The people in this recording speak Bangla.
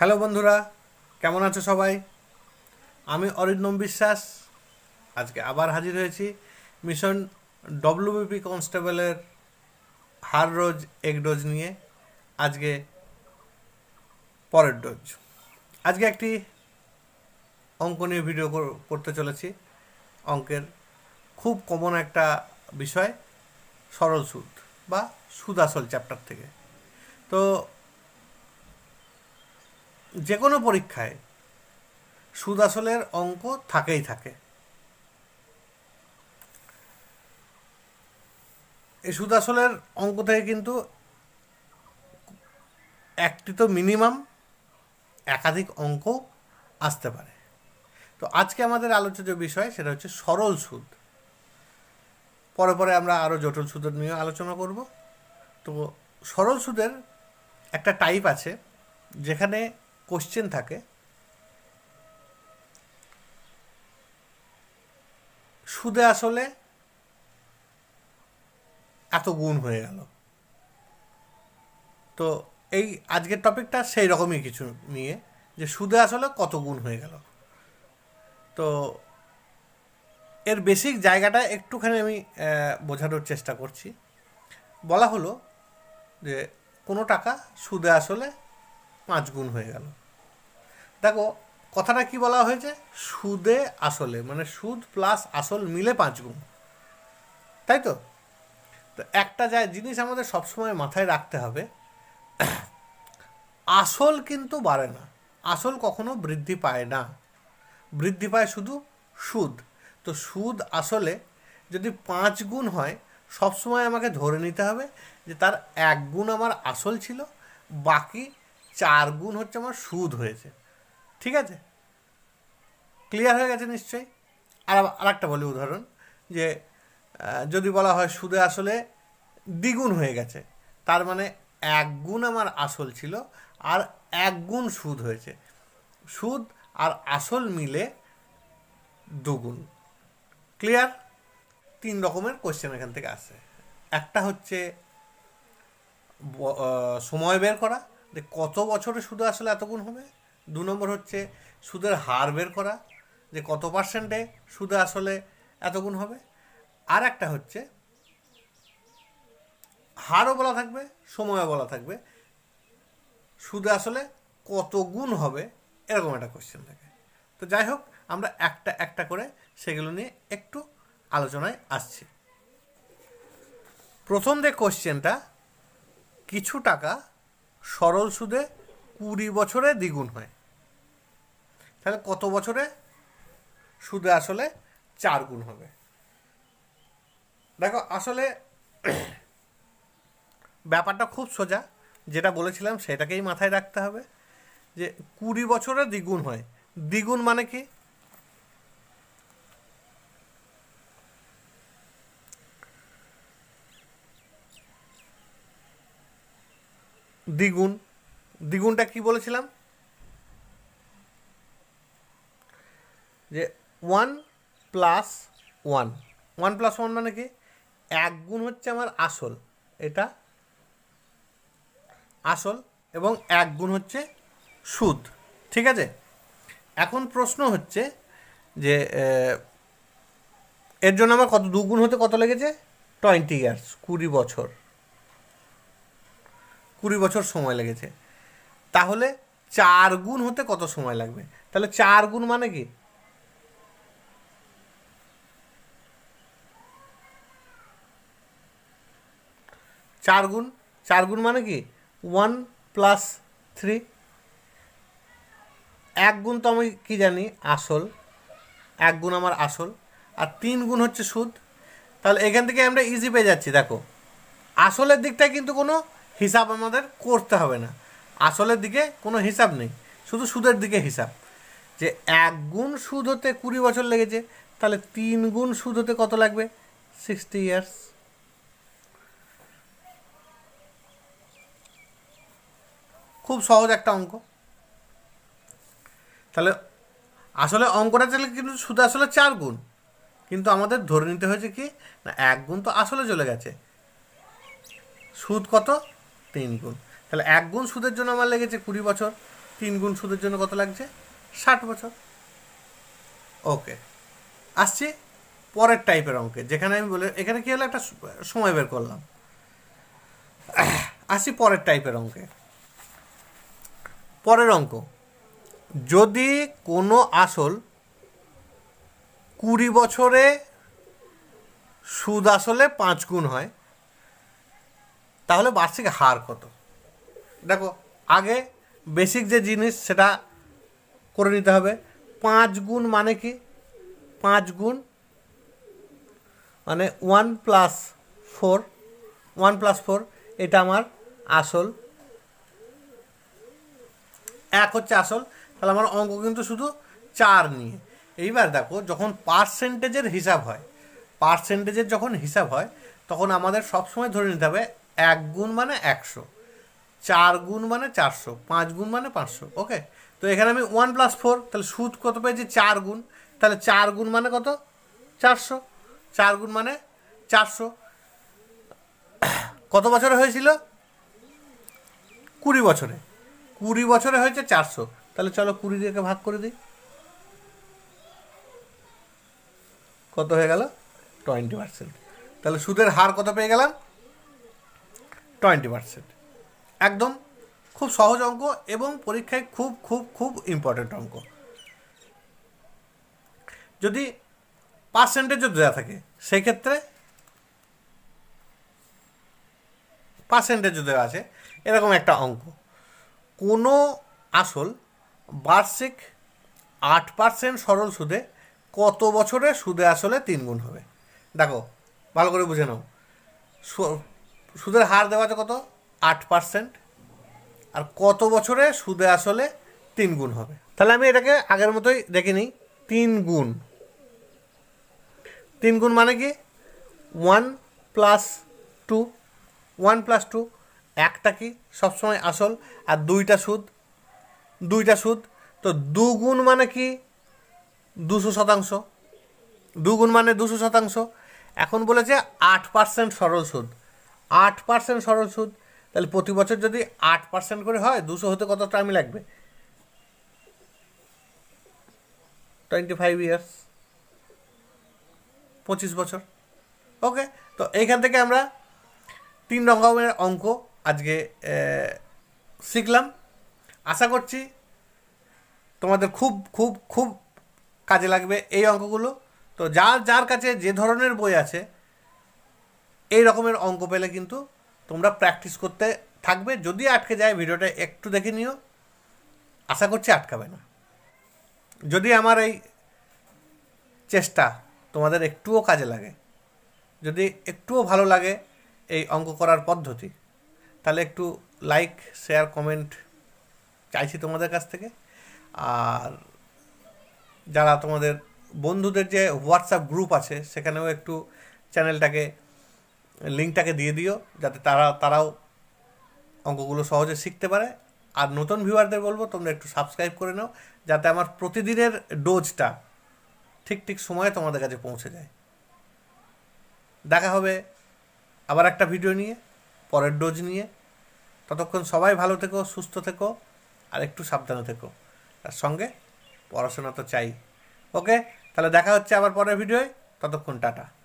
হ্যালো বন্ধুরা কেমন আছো সবাই আমি অরিন্দম বিশ্বাস আজকে আবার হাজির হয়েছি মিশন ডব্লিউবিপি কনস্টেবলের হার রোজ এক ডোজ নিয়ে আজকে পরের ডোজ আজকে একটি অঙ্ক নিয়ে ভিডিও করতে চলেছি অঙ্কের খুব কমন একটা বিষয় সরল সুদ বা সুদ আসল চ্যাপ্টার থেকে তো যে কোনো পরীক্ষায় সুদ আসলের অঙ্ক থাকেই থাকে এই সুদ আসলের অঙ্ক থেকে কিন্তু একটি তো মিনিমাম একাধিক অঙ্ক আসতে পারে তো আজকে আমাদের আলোচ্য যে বিষয় সেটা হচ্ছে সরল সুদ পরে পরে আমরা আরও জটিল সুদের নিয়ে আলোচনা করব তো সরল সুদের একটা টাইপ আছে যেখানে কোশ্চেন থাকে সুদে আসলে এত গুণ হয়ে গেল তো এই আজকের টপিকটা সেই রকমই কিছু নিয়ে যে সুদে আসলে কত গুণ হয়ে গেল তো এর বেসিক জায়গাটা একটুখানি আমি বোঝানোর চেষ্টা করছি বলা হলো যে কোনো টাকা সুদে আসলে পাঁচ গুণ হয়ে গেল দেখো কথাটা কি বলা হয়েছে সুদে আসলে মানে সুদ প্লাস আসল মিলে পাঁচ গুণ তাই তো তো একটা যা জিনিস আমাদের সবসময় মাথায় রাখতে হবে আসল কিন্তু বাড়ে না আসল কখনো বৃদ্ধি পায় না বৃদ্ধি পায় শুধু সুদ তো সুদ আসলে যদি পাঁচ গুণ হয় সবসময় আমাকে ধরে নিতে হবে যে তার এক গুণ আমার আসল ছিল বাকি চার গুণ হচ্ছে আমার সুদ হয়েছে ঠিক আছে ক্লিয়ার হয়ে গেছে নিশ্চয়ই আর আর একটা বলি উদাহরণ যে যদি বলা হয় সুদে আসলে দ্বিগুণ হয়ে গেছে তার মানে এক গুণ আমার আসল ছিল আর এক গুণ সুদ হয়েছে সুদ আর আসল মিলে দুগুণ ক্লিয়ার তিন রকমের কোশ্চেন এখান থেকে আসে একটা হচ্ছে সময় বের করা যে কত বছরে সুদ আসলে এতগুণ হবে দু নম্বর হচ্ছে সুদের হার বের করা যে কত পার্সেন্টে সুদে আসলে এতগুণ হবে আর একটা হচ্ছে হারও বলা থাকবে সময়ও বলা থাকবে সুদে আসলে কত গুণ হবে এরকম একটা কোশ্চেন থাকে তো যাই হোক আমরা একটা একটা করে সেগুলো নিয়ে একটু আলোচনায় আসছি প্রথম যে কোশ্চেনটা কিছু টাকা সরল সুদে কুড়ি বছরে দ্বিগুণ হয় তাহলে কত বছরে সুদে আসলে চার গুণ হবে দেখো আসলে ব্যাপারটা খুব সোজা যেটা বলেছিলাম সেটাকেই মাথায় রাখতে হবে যে কুড়ি বছরে দ্বিগুণ হয় দ্বিগুণ মানে কি দ্বিগুণ দ্বিগুণটা কি বলেছিলাম যে one plus one one plus one মানে কি এক গুণ হচ্ছে আমার আসল এটা আসল এবং এক গুণ হচ্ছে সুদ ঠিক আছে এখন প্রশ্ন হচ্ছে যে এর জন্য আমার কত দুগুণ হতে কত লেগেছে টোয়েন্টি ইয়ার্স কুড়ি বছর কুড়ি বছর সময় লেগেছে তাহলে চার গুণ হতে কত সময় লাগবে তাহলে চার গুণ মানে কি চার গুণ চার গুণ মানে কি ওয়ান প্লাস থ্রি এক গুণ তো আমি কি জানি আসল এক গুণ আমার আসল আর তিন গুণ হচ্ছে সুদ তাহলে এখান থেকে আমরা ইজি পেয়ে যাচ্ছি দেখো আসলের দিকটায় কিন্তু কোনো হিসাব আমাদের করতে হবে না আসলের দিকে কোনো হিসাব নেই শুধু সুদের দিকে হিসাব যে এক গুণ সুদ হতে কুড়ি বছর লেগেছে তাহলে তিন গুণ সুদ হতে কত লাগবে সিক্সটি ইয়ার্স খুব সহজ একটা অঙ্ক তাহলে আসলে অঙ্কটা চলে কিন্তু সুদ আসলে চার গুণ কিন্তু আমাদের ধরে নিতে হয়েছে কি না এক গুণ তো আসলে চলে গেছে সুদ কত তিন গুণ তাহলে এক গুণ সুদের জন্য আমার লেগেছে কুড়ি বছর তিন গুণ সুদের জন্য কত লাগছে ষাট বছর ওকে আসছি পরের টাইপের অঙ্কে যেখানে আমি বলে এখানে কী হলো একটা সময় বের করলাম আসি পরের টাইপের অঙ্কে পরের অঙ্ক যদি কোনো আসল কুড়ি বছরে সুদ আসলে পাঁচ গুণ হয় তাহলে বার্ষিক হার কত দেখো আগে বেসিক যে জিনিস সেটা করে নিতে হবে পাঁচ গুণ মানে কি পাঁচ গুণ মানে one plus four one plus four এটা আমার আসল এক হচ্ছে আসল তাহলে আমার অঙ্ক কিন্তু শুধু চার নিয়ে এইবার দেখো যখন পার্সেন্টেজের হিসাব হয় পার্সেন্টেজের যখন হিসাব হয় তখন আমাদের সবসময় ধরে নিতে হবে এক গুণ মানে একশো চার গুণ মানে চারশো পাঁচ গুণ মানে পাঁচশো ওকে তো এখানে আমি ওয়ান প্লাস ফোর তাহলে সুদ কত পেয়েছি চার গুণ তাহলে চার গুণ মানে কত চারশো চার গুণ মানে চারশো কত বছরে হয়েছিল কুড়ি বছরে কুড়ি বছরে হয়েছে চারশো তাহলে চলো কুড়ি দিকে ভাগ করে দিই কত হয়ে গেল টোয়েন্টি পার্সেন্ট তাহলে সুদের হার কত পেয়ে গেলাম টোয়েন্টি পার্সেন্ট একদম খুব সহজ অঙ্ক এবং পরীক্ষায় খুব খুব খুব ইম্পর্টেন্ট অঙ্ক যদি পার্সেন্টেজও দেওয়া থাকে সেই ক্ষেত্রে পার্সেন্টেজও দেওয়া আছে এরকম একটা অঙ্ক কোনো আসল বার্ষিক আট পার্সেন্ট সরল সুদে কত বছরে সুদে আসলে তিন গুণ হবে দেখো ভালো করে বুঝে নাও সুদের হার দেওয়া আছে কত আট পার্সেন্ট আর কত বছরে সুদে আসলে তিন গুণ হবে তাহলে আমি এটাকে আগের মতোই দেখে নিই তিন গুণ তিন গুণ মানে কি one plus two one plus two একটা কি সবসময় আসল আর দুইটা সুদ দুইটা সুদ তো দুগুণ মানে কি দুশো শতাংশ দুগুণ মানে দুশো শতাংশ এখন বলেছে আট পার্সেন্ট সরল সুদ আট পার্সেন্ট সরল সুদ তাহলে প্রতি বছর যদি আট পার্সেন্ট করে হয় দুশো হতে কত টাইম লাগবে টোয়েন্টি ফাইভ ইয়ার্স পঁচিশ বছর ওকে তো এইখান থেকে আমরা তিন রকমের অঙ্ক আজকে শিখলাম আশা করছি তোমাদের খুব খুব খুব কাজে লাগবে এই অঙ্কগুলো তো যার যার কাছে যে ধরনের বই আছে এই রকমের অঙ্ক পেলে কিন্তু তোমরা প্র্যাকটিস করতে থাকবে যদি আটকে যায় ভিডিওটা একটু দেখে নিও আশা করছি আটকাবে না যদি আমার এই চেষ্টা তোমাদের একটুও কাজে লাগে যদি একটুও ভালো লাগে এই অঙ্ক করার পদ্ধতি তাহলে একটু লাইক শেয়ার কমেন্ট চাইছি তোমাদের কাছ থেকে আর যারা তোমাদের বন্ধুদের যে হোয়াটসঅ্যাপ গ্রুপ আছে সেখানেও একটু চ্যানেলটাকে লিঙ্কটাকে দিয়ে দিও যাতে তারা তারাও অঙ্কগুলো সহজে শিখতে পারে আর নতুন ভিউয়ারদের বলবো তোমরা একটু সাবস্ক্রাইব করে নাও যাতে আমার প্রতিদিনের ডোজটা ঠিক ঠিক সময়ে তোমাদের কাছে পৌঁছে যায় দেখা হবে আবার একটা ভিডিও নিয়ে পরের ডোজ নিয়ে ততক্ষণ সবাই ভালো থেকো সুস্থ থেকো আর একটু সাবধানে থেকো তার সঙ্গে পড়াশোনা তো চাই ওকে তাহলে দেখা হচ্ছে আবার পরের ভিডিওয় ততক্ষণ টাটা